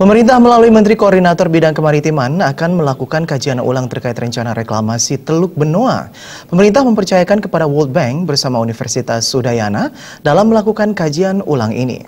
Pemerintah melalui Menteri Koordinator Bidang Kemaritiman akan melakukan kajian ulang terkait rencana reklamasi Teluk Benoa. Pemerintah mempercayakan kepada World Bank bersama Universitas Udayana dalam melakukan kajian ulang ini.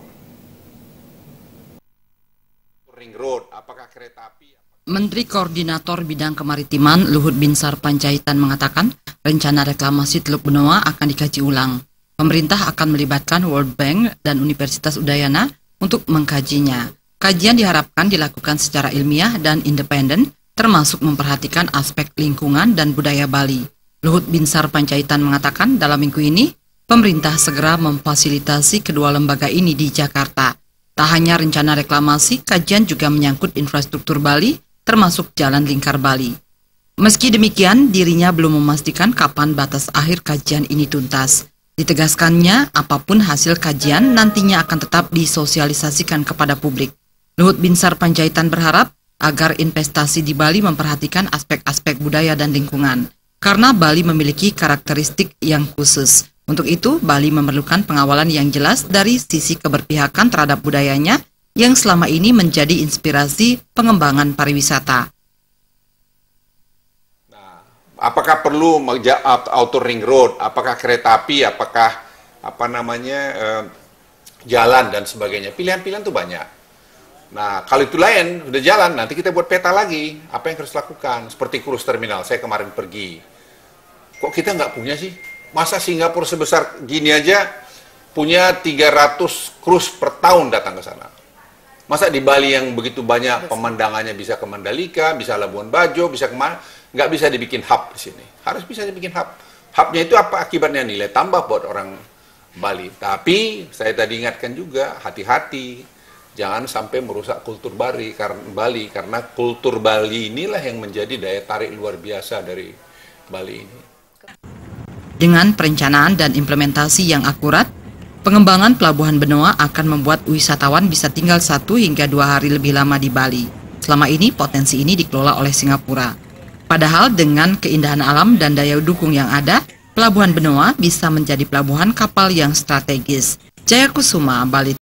Menteri Koordinator Bidang Kemaritiman Luhut Binsar Panjaitan mengatakan rencana reklamasi Teluk Benoa akan dikaji ulang. Pemerintah akan melibatkan World Bank dan Universitas Udayana untuk mengkajinya. Kajian diharapkan dilakukan secara ilmiah dan independen, termasuk memperhatikan aspek lingkungan dan budaya Bali. Luhut Binsar Panjaitan mengatakan dalam minggu ini, pemerintah segera memfasilitasi kedua lembaga ini di Jakarta. Tak hanya rencana reklamasi, kajian juga menyangkut infrastruktur Bali, termasuk Jalan Lingkar Bali. Meski demikian, dirinya belum memastikan kapan batas akhir kajian ini tuntas. Ditegaskannya, apapun hasil kajian nantinya akan tetap disosialisasikan kepada publik. Luhut Binsar Panjaitan berharap agar investasi di Bali memperhatikan aspek-aspek budaya dan lingkungan, karena Bali memiliki karakteristik yang khusus. Untuk itu, Bali memerlukan pengawalan yang jelas dari sisi keberpihakan terhadap budayanya yang selama ini menjadi inspirasi pengembangan pariwisata. Nah, apakah perlu auto ring road, apakah kereta api, apakah apa namanya eh, jalan dan sebagainya? Pilihan-pilihan -pilihan banyak Nah, kalau itu lain, udah jalan, nanti kita buat peta lagi. Apa yang harus lakukan? Seperti kurus terminal, saya kemarin pergi. Kok kita nggak punya sih? Masa Singapura sebesar gini aja punya 300 krus per tahun datang ke sana? Masa di Bali yang begitu banyak pemandangannya bisa ke Mandalika, bisa Labuan Bajo, bisa kemana, nggak bisa dibikin hub di sini. Harus bisa dibikin hub. Hubnya itu apa akibatnya nilai tambah buat orang Bali. Tapi saya tadi ingatkan juga, hati-hati jangan sampai merusak kultur Bali karena Bali karena kultur Bali inilah yang menjadi daya tarik luar biasa dari Bali ini. Dengan perencanaan dan implementasi yang akurat, pengembangan pelabuhan Benoa akan membuat wisatawan bisa tinggal satu hingga dua hari lebih lama di Bali. Selama ini potensi ini dikelola oleh Singapura. Padahal dengan keindahan alam dan daya dukung yang ada, Pelabuhan Benoa bisa menjadi pelabuhan kapal yang strategis. Jaya Kusuma, Bali